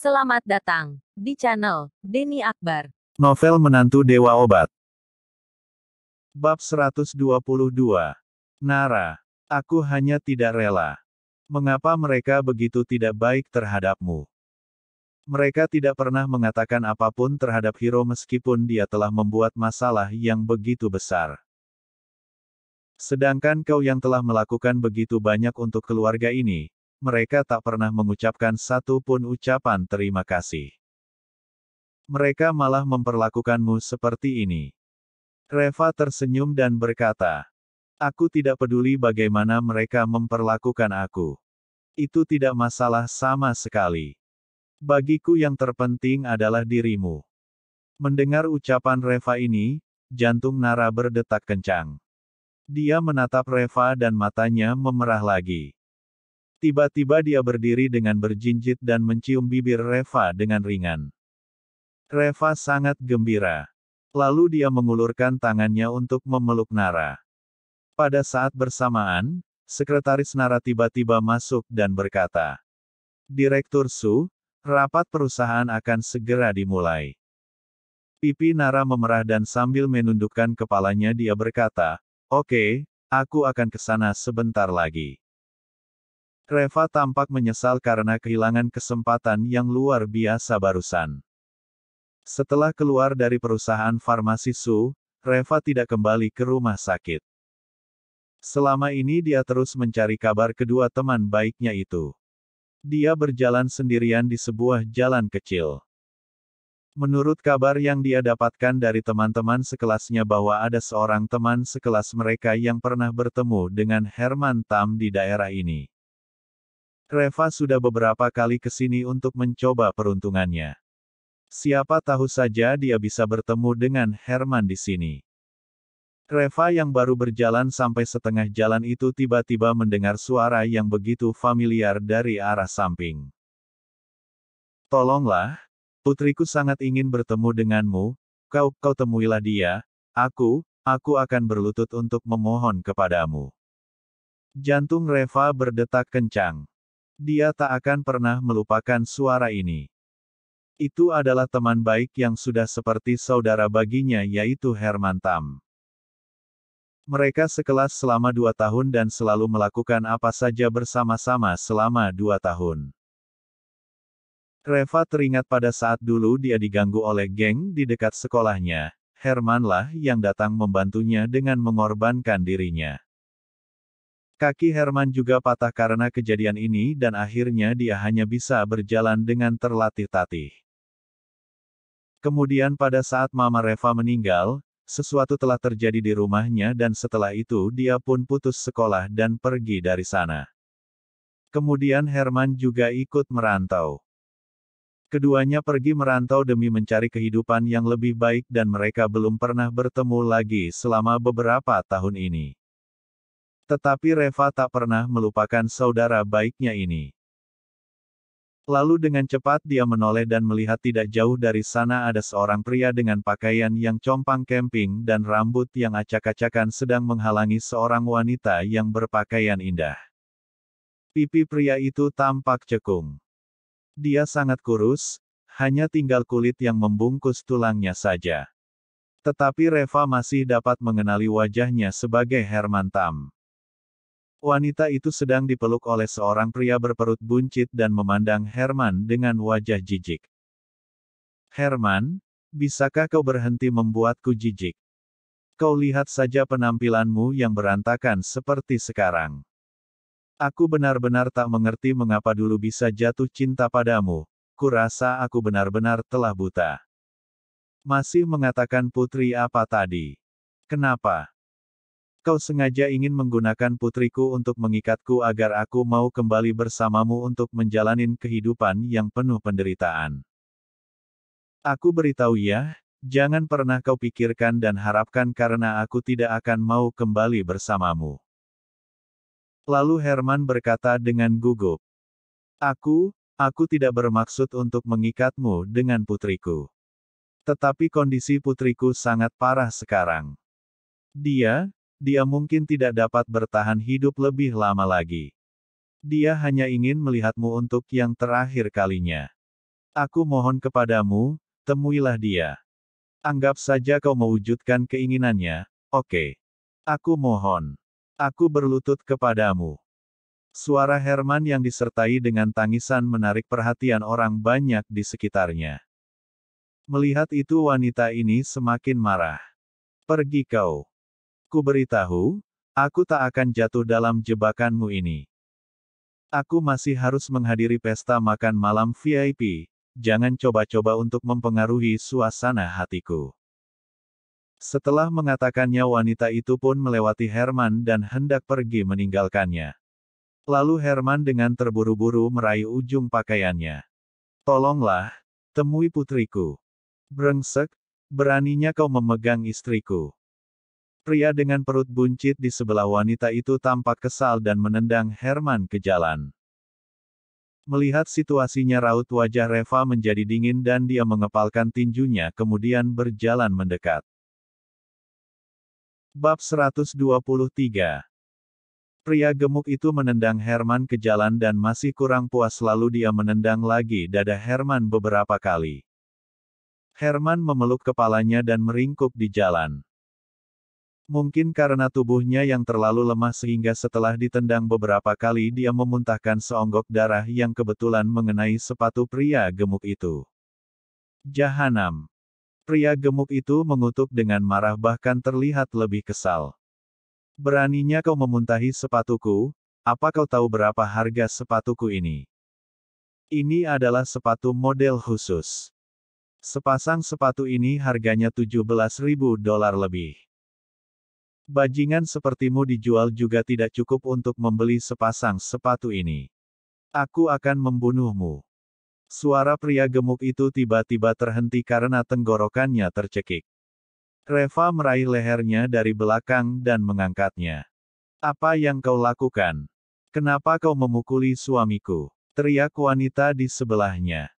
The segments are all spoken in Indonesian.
Selamat datang di channel Denny Akbar. Novel Menantu Dewa Obat. Bab 122. Nara, aku hanya tidak rela. Mengapa mereka begitu tidak baik terhadapmu? Mereka tidak pernah mengatakan apapun terhadap Hiro meskipun dia telah membuat masalah yang begitu besar. Sedangkan kau yang telah melakukan begitu banyak untuk keluarga ini, mereka tak pernah mengucapkan satu pun ucapan terima kasih. Mereka malah memperlakukanmu seperti ini. Reva tersenyum dan berkata, Aku tidak peduli bagaimana mereka memperlakukan aku. Itu tidak masalah sama sekali. Bagiku yang terpenting adalah dirimu. Mendengar ucapan Reva ini, jantung Nara berdetak kencang. Dia menatap Reva dan matanya memerah lagi. Tiba-tiba dia berdiri dengan berjinjit dan mencium bibir Reva dengan ringan. Reva sangat gembira. Lalu dia mengulurkan tangannya untuk memeluk Nara. Pada saat bersamaan, sekretaris Nara tiba-tiba masuk dan berkata, Direktur Su, rapat perusahaan akan segera dimulai. Pipi Nara memerah dan sambil menundukkan kepalanya dia berkata, Oke, okay, aku akan ke sana sebentar lagi. Reva tampak menyesal karena kehilangan kesempatan yang luar biasa barusan. Setelah keluar dari perusahaan farmasi Su, Reva tidak kembali ke rumah sakit. Selama ini dia terus mencari kabar kedua teman baiknya itu. Dia berjalan sendirian di sebuah jalan kecil. Menurut kabar yang dia dapatkan dari teman-teman sekelasnya bahwa ada seorang teman sekelas mereka yang pernah bertemu dengan Herman Tam di daerah ini. Reva sudah beberapa kali ke sini untuk mencoba peruntungannya. Siapa tahu saja dia bisa bertemu dengan Herman di sini. Reva yang baru berjalan sampai setengah jalan itu tiba-tiba mendengar suara yang begitu familiar dari arah samping. Tolonglah, putriku sangat ingin bertemu denganmu, kau, kau temuilah dia, aku, aku akan berlutut untuk memohon kepadamu. Jantung Reva berdetak kencang. Dia tak akan pernah melupakan suara ini. Itu adalah teman baik yang sudah seperti saudara baginya yaitu Herman Tam. Mereka sekelas selama dua tahun dan selalu melakukan apa saja bersama-sama selama dua tahun. Reva teringat pada saat dulu dia diganggu oleh geng di dekat sekolahnya, Hermanlah yang datang membantunya dengan mengorbankan dirinya. Kaki Herman juga patah karena kejadian ini dan akhirnya dia hanya bisa berjalan dengan terlatih-tatih. Kemudian pada saat Mama Reva meninggal, sesuatu telah terjadi di rumahnya dan setelah itu dia pun putus sekolah dan pergi dari sana. Kemudian Herman juga ikut merantau. Keduanya pergi merantau demi mencari kehidupan yang lebih baik dan mereka belum pernah bertemu lagi selama beberapa tahun ini. Tetapi Reva tak pernah melupakan saudara baiknya ini. Lalu dengan cepat dia menoleh dan melihat tidak jauh dari sana ada seorang pria dengan pakaian yang compang camping dan rambut yang acak-acakan sedang menghalangi seorang wanita yang berpakaian indah. Pipi pria itu tampak cekung. Dia sangat kurus, hanya tinggal kulit yang membungkus tulangnya saja. Tetapi Reva masih dapat mengenali wajahnya sebagai Herman Tam. Wanita itu sedang dipeluk oleh seorang pria berperut buncit dan memandang Herman dengan wajah jijik. Herman, bisakah kau berhenti membuatku jijik? Kau lihat saja penampilanmu yang berantakan seperti sekarang. Aku benar-benar tak mengerti mengapa dulu bisa jatuh cinta padamu, kurasa aku benar-benar telah buta. Masih mengatakan putri apa tadi? Kenapa? Kau sengaja ingin menggunakan putriku untuk mengikatku agar aku mau kembali bersamamu untuk menjalani kehidupan yang penuh penderitaan. Aku beritahu ya, jangan pernah kau pikirkan dan harapkan karena aku tidak akan mau kembali bersamamu. Lalu Herman berkata dengan gugup, Aku, aku tidak bermaksud untuk mengikatmu dengan putriku. Tetapi kondisi putriku sangat parah sekarang. Dia, dia mungkin tidak dapat bertahan hidup lebih lama lagi. Dia hanya ingin melihatmu untuk yang terakhir kalinya. Aku mohon kepadamu, temuilah dia. Anggap saja kau mewujudkan keinginannya, oke. Okay. Aku mohon. Aku berlutut kepadamu. Suara Herman yang disertai dengan tangisan menarik perhatian orang banyak di sekitarnya. Melihat itu wanita ini semakin marah. Pergi kau. Ku beritahu, aku tak akan jatuh dalam jebakanmu ini. Aku masih harus menghadiri pesta makan malam VIP, jangan coba-coba untuk mempengaruhi suasana hatiku. Setelah mengatakannya wanita itu pun melewati Herman dan hendak pergi meninggalkannya. Lalu Herman dengan terburu-buru meraih ujung pakaiannya. Tolonglah, temui putriku. Brengsek, beraninya kau memegang istriku. Pria dengan perut buncit di sebelah wanita itu tampak kesal dan menendang Herman ke jalan. Melihat situasinya raut wajah Reva menjadi dingin dan dia mengepalkan tinjunya kemudian berjalan mendekat. Bab 123 Pria gemuk itu menendang Herman ke jalan dan masih kurang puas lalu dia menendang lagi dada Herman beberapa kali. Herman memeluk kepalanya dan meringkuk di jalan. Mungkin karena tubuhnya yang terlalu lemah sehingga setelah ditendang beberapa kali dia memuntahkan seonggok darah yang kebetulan mengenai sepatu pria gemuk itu. Jahanam. Pria gemuk itu mengutuk dengan marah bahkan terlihat lebih kesal. Beraninya kau memuntahi sepatuku, apa kau tahu berapa harga sepatuku ini? Ini adalah sepatu model khusus. Sepasang sepatu ini harganya 17.000 dolar lebih. Bajingan sepertimu dijual juga tidak cukup untuk membeli sepasang sepatu ini. Aku akan membunuhmu. Suara pria gemuk itu tiba-tiba terhenti karena tenggorokannya tercekik. Reva meraih lehernya dari belakang dan mengangkatnya. Apa yang kau lakukan? Kenapa kau memukuli suamiku? Teriak wanita di sebelahnya.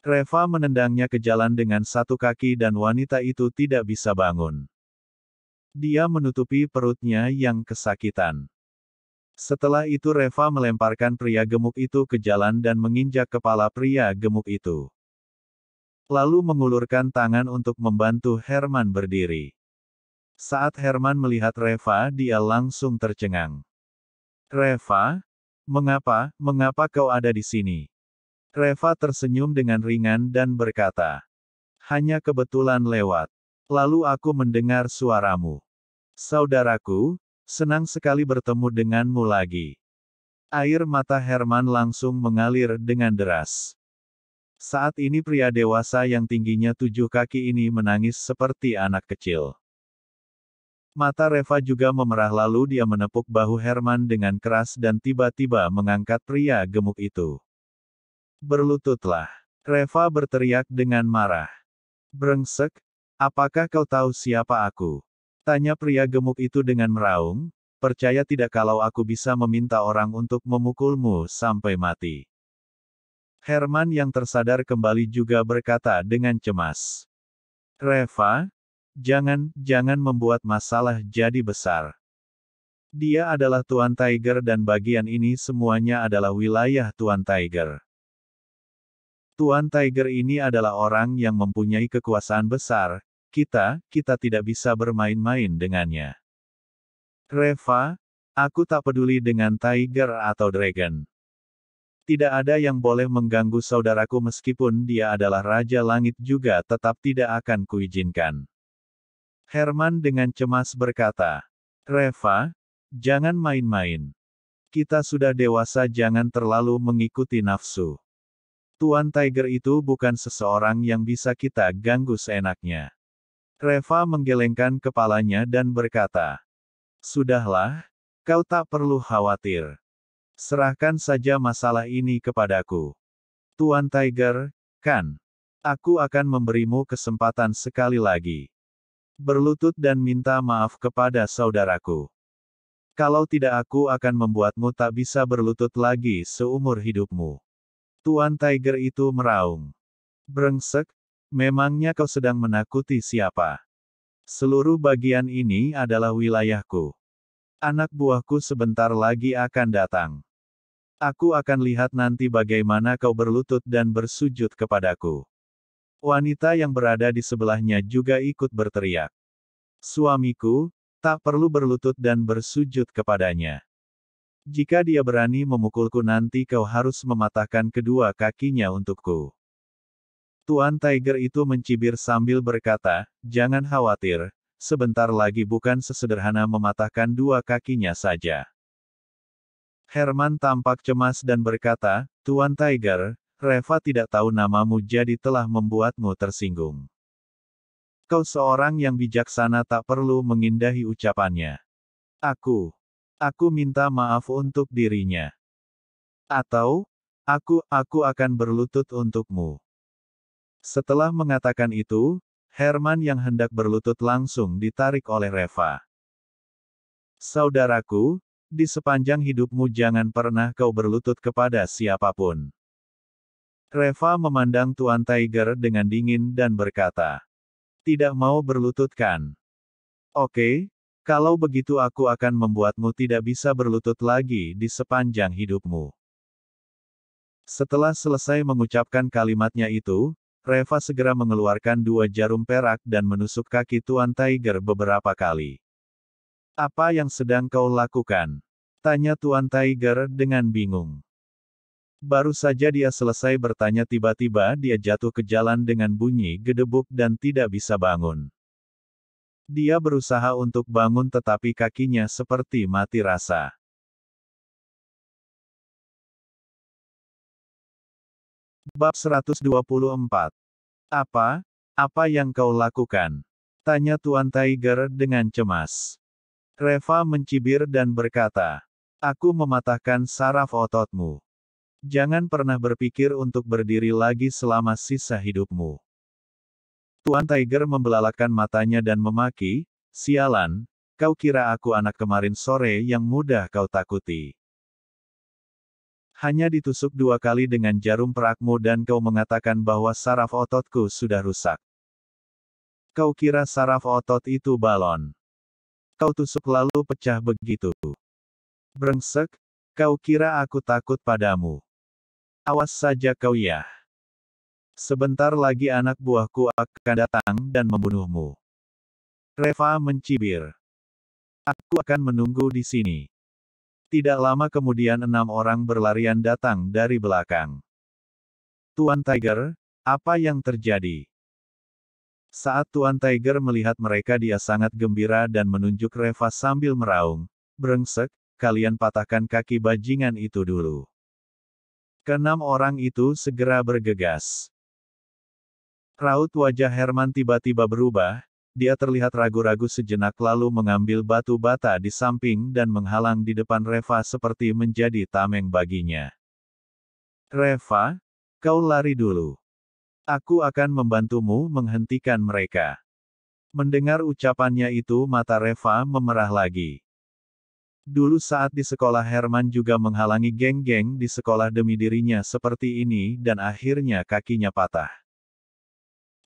Reva menendangnya ke jalan dengan satu kaki dan wanita itu tidak bisa bangun. Dia menutupi perutnya yang kesakitan. Setelah itu Reva melemparkan pria gemuk itu ke jalan dan menginjak kepala pria gemuk itu. Lalu mengulurkan tangan untuk membantu Herman berdiri. Saat Herman melihat Reva, dia langsung tercengang. Reva, mengapa, mengapa kau ada di sini? Reva tersenyum dengan ringan dan berkata, hanya kebetulan lewat. Lalu aku mendengar suaramu. Saudaraku, senang sekali bertemu denganmu lagi. Air mata Herman langsung mengalir dengan deras. Saat ini pria dewasa yang tingginya tujuh kaki ini menangis seperti anak kecil. Mata Reva juga memerah lalu dia menepuk bahu Herman dengan keras dan tiba-tiba mengangkat pria gemuk itu. Berlututlah. Reva berteriak dengan marah. Brengsek, apakah kau tahu siapa aku? Tanya pria gemuk itu dengan meraung, percaya tidak kalau aku bisa meminta orang untuk memukulmu sampai mati. Herman yang tersadar kembali juga berkata dengan cemas. Reva, jangan, jangan membuat masalah jadi besar. Dia adalah Tuan Tiger dan bagian ini semuanya adalah wilayah Tuan Tiger. Tuan Tiger ini adalah orang yang mempunyai kekuasaan besar, kita, kita tidak bisa bermain-main dengannya. Reva, aku tak peduli dengan Tiger atau Dragon. Tidak ada yang boleh mengganggu saudaraku meskipun dia adalah Raja Langit juga tetap tidak akan kuizinkan. Herman dengan cemas berkata, Reva, jangan main-main. Kita sudah dewasa jangan terlalu mengikuti nafsu. Tuan Tiger itu bukan seseorang yang bisa kita ganggu seenaknya. Reva menggelengkan kepalanya dan berkata, Sudahlah, kau tak perlu khawatir. Serahkan saja masalah ini kepadaku. Tuan Tiger, kan? Aku akan memberimu kesempatan sekali lagi. Berlutut dan minta maaf kepada saudaraku. Kalau tidak aku akan membuatmu tak bisa berlutut lagi seumur hidupmu. Tuan Tiger itu meraung. Brengsek, Memangnya kau sedang menakuti siapa? Seluruh bagian ini adalah wilayahku. Anak buahku sebentar lagi akan datang. Aku akan lihat nanti bagaimana kau berlutut dan bersujud kepadaku. Wanita yang berada di sebelahnya juga ikut berteriak. Suamiku, tak perlu berlutut dan bersujud kepadanya. Jika dia berani memukulku nanti kau harus mematahkan kedua kakinya untukku. Tuan Tiger itu mencibir sambil berkata, jangan khawatir, sebentar lagi bukan sesederhana mematahkan dua kakinya saja. Herman tampak cemas dan berkata, Tuan Tiger, Reva tidak tahu namamu jadi telah membuatmu tersinggung. Kau seorang yang bijaksana tak perlu mengindahi ucapannya. Aku. Aku minta maaf untuk dirinya. Atau, aku, aku akan berlutut untukmu. Setelah mengatakan itu, Herman yang hendak berlutut langsung ditarik oleh Reva. Saudaraku, di sepanjang hidupmu jangan pernah kau berlutut kepada siapapun. Reva memandang Tuan Tiger dengan dingin dan berkata, Tidak mau berlututkan. Oke, kalau begitu aku akan membuatmu tidak bisa berlutut lagi di sepanjang hidupmu. Setelah selesai mengucapkan kalimatnya itu, Reva segera mengeluarkan dua jarum perak dan menusuk kaki Tuan Tiger beberapa kali. Apa yang sedang kau lakukan? Tanya Tuan Tiger dengan bingung. Baru saja dia selesai bertanya tiba-tiba dia jatuh ke jalan dengan bunyi gedebuk dan tidak bisa bangun. Dia berusaha untuk bangun tetapi kakinya seperti mati rasa. Bab 124. Apa? Apa yang kau lakukan? Tanya Tuan Tiger dengan cemas. Reva mencibir dan berkata, Aku mematahkan saraf ototmu. Jangan pernah berpikir untuk berdiri lagi selama sisa hidupmu. Tuan Tiger membelalakan matanya dan memaki, Sialan, kau kira aku anak kemarin sore yang mudah kau takuti. Hanya ditusuk dua kali dengan jarum perakmu dan kau mengatakan bahwa saraf ototku sudah rusak. Kau kira saraf otot itu balon. Kau tusuk lalu pecah begitu. Brengsek, kau kira aku takut padamu. Awas saja kau ya. Sebentar lagi anak buahku akan datang dan membunuhmu. Reva mencibir. Aku akan menunggu di sini. Tidak lama kemudian enam orang berlarian datang dari belakang. Tuan Tiger, apa yang terjadi? Saat Tuan Tiger melihat mereka dia sangat gembira dan menunjuk Reva sambil meraung. Brengsek, kalian patahkan kaki bajingan itu dulu. Keenam orang itu segera bergegas. Raut wajah Herman tiba-tiba berubah, dia terlihat ragu-ragu sejenak lalu mengambil batu bata di samping dan menghalang di depan Reva seperti menjadi tameng baginya. Reva, kau lari dulu. Aku akan membantumu menghentikan mereka. Mendengar ucapannya itu mata Reva memerah lagi. Dulu saat di sekolah Herman juga menghalangi geng-geng di sekolah demi dirinya seperti ini dan akhirnya kakinya patah.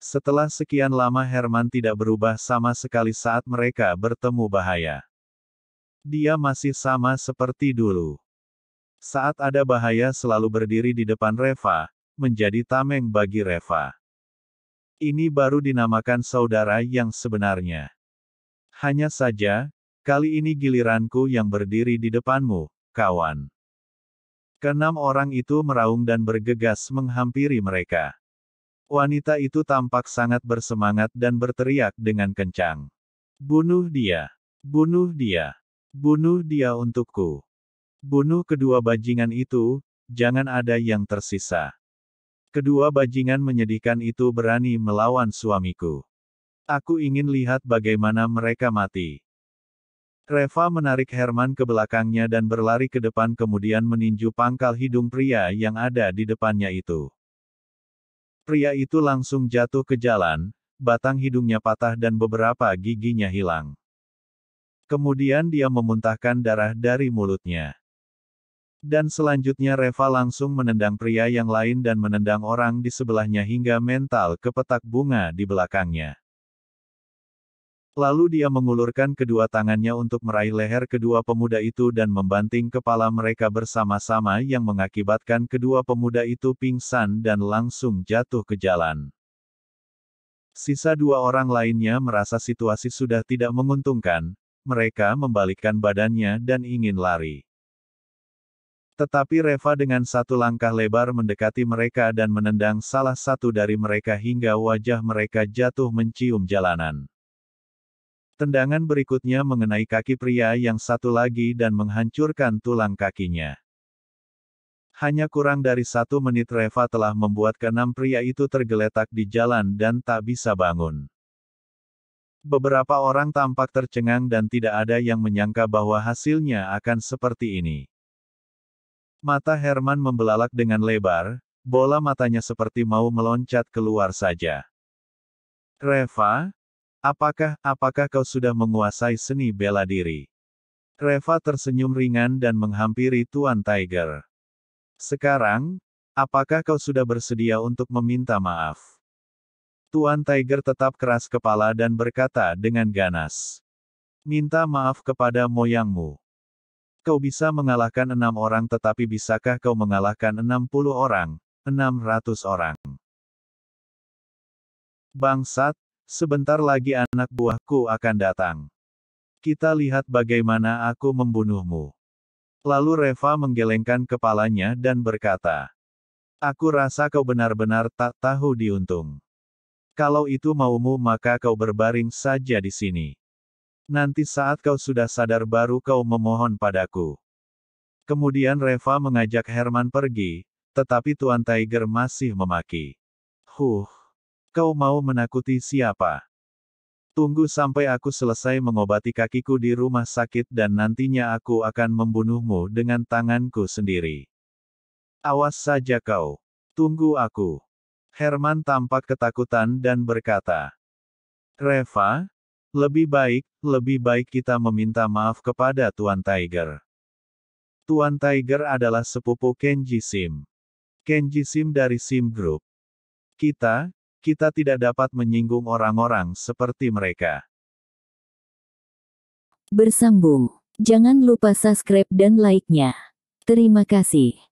Setelah sekian lama Herman tidak berubah sama sekali saat mereka bertemu bahaya. Dia masih sama seperti dulu. Saat ada bahaya selalu berdiri di depan Reva, menjadi tameng bagi Reva. Ini baru dinamakan saudara yang sebenarnya. Hanya saja, kali ini giliranku yang berdiri di depanmu, kawan. Kenam orang itu meraung dan bergegas menghampiri mereka. Wanita itu tampak sangat bersemangat dan berteriak dengan kencang. Bunuh dia! Bunuh dia! Bunuh dia untukku! Bunuh kedua bajingan itu, jangan ada yang tersisa. Kedua bajingan menyedihkan itu berani melawan suamiku. Aku ingin lihat bagaimana mereka mati. Reva menarik Herman ke belakangnya dan berlari ke depan kemudian meninju pangkal hidung pria yang ada di depannya itu. Pria itu langsung jatuh ke jalan, batang hidungnya patah dan beberapa giginya hilang. Kemudian dia memuntahkan darah dari mulutnya. Dan selanjutnya Reva langsung menendang pria yang lain dan menendang orang di sebelahnya hingga mental ke petak bunga di belakangnya. Lalu dia mengulurkan kedua tangannya untuk meraih leher kedua pemuda itu dan membanting kepala mereka bersama-sama yang mengakibatkan kedua pemuda itu pingsan dan langsung jatuh ke jalan. Sisa dua orang lainnya merasa situasi sudah tidak menguntungkan, mereka membalikkan badannya dan ingin lari. Tetapi Reva dengan satu langkah lebar mendekati mereka dan menendang salah satu dari mereka hingga wajah mereka jatuh mencium jalanan. Tendangan berikutnya mengenai kaki pria yang satu lagi dan menghancurkan tulang kakinya. Hanya kurang dari satu menit Reva telah membuat keenam pria itu tergeletak di jalan dan tak bisa bangun. Beberapa orang tampak tercengang dan tidak ada yang menyangka bahwa hasilnya akan seperti ini. Mata Herman membelalak dengan lebar, bola matanya seperti mau meloncat keluar saja. Reva, Apakah, apakah kau sudah menguasai seni bela diri? Reva tersenyum ringan dan menghampiri Tuan Tiger. Sekarang, apakah kau sudah bersedia untuk meminta maaf? Tuan Tiger tetap keras kepala dan berkata dengan ganas. Minta maaf kepada moyangmu. Kau bisa mengalahkan enam orang tetapi bisakah kau mengalahkan enam puluh orang, enam ratus orang? Bangsat, Sebentar lagi anak buahku akan datang. Kita lihat bagaimana aku membunuhmu. Lalu Reva menggelengkan kepalanya dan berkata, Aku rasa kau benar-benar tak tahu diuntung. Kalau itu maumu maka kau berbaring saja di sini. Nanti saat kau sudah sadar baru kau memohon padaku. Kemudian Reva mengajak Herman pergi, tetapi Tuan Tiger masih memaki. Huh. Kau mau menakuti siapa? Tunggu sampai aku selesai mengobati kakiku di rumah sakit dan nantinya aku akan membunuhmu dengan tanganku sendiri. Awas saja kau. Tunggu aku. Herman tampak ketakutan dan berkata. Reva, lebih baik, lebih baik kita meminta maaf kepada Tuan Tiger. Tuan Tiger adalah sepupu Kenji Sim. Kenji Sim dari Sim Group. Kita, kita tidak dapat menyinggung orang-orang seperti mereka. Bersambung, jangan lupa subscribe dan like-nya. Terima kasih.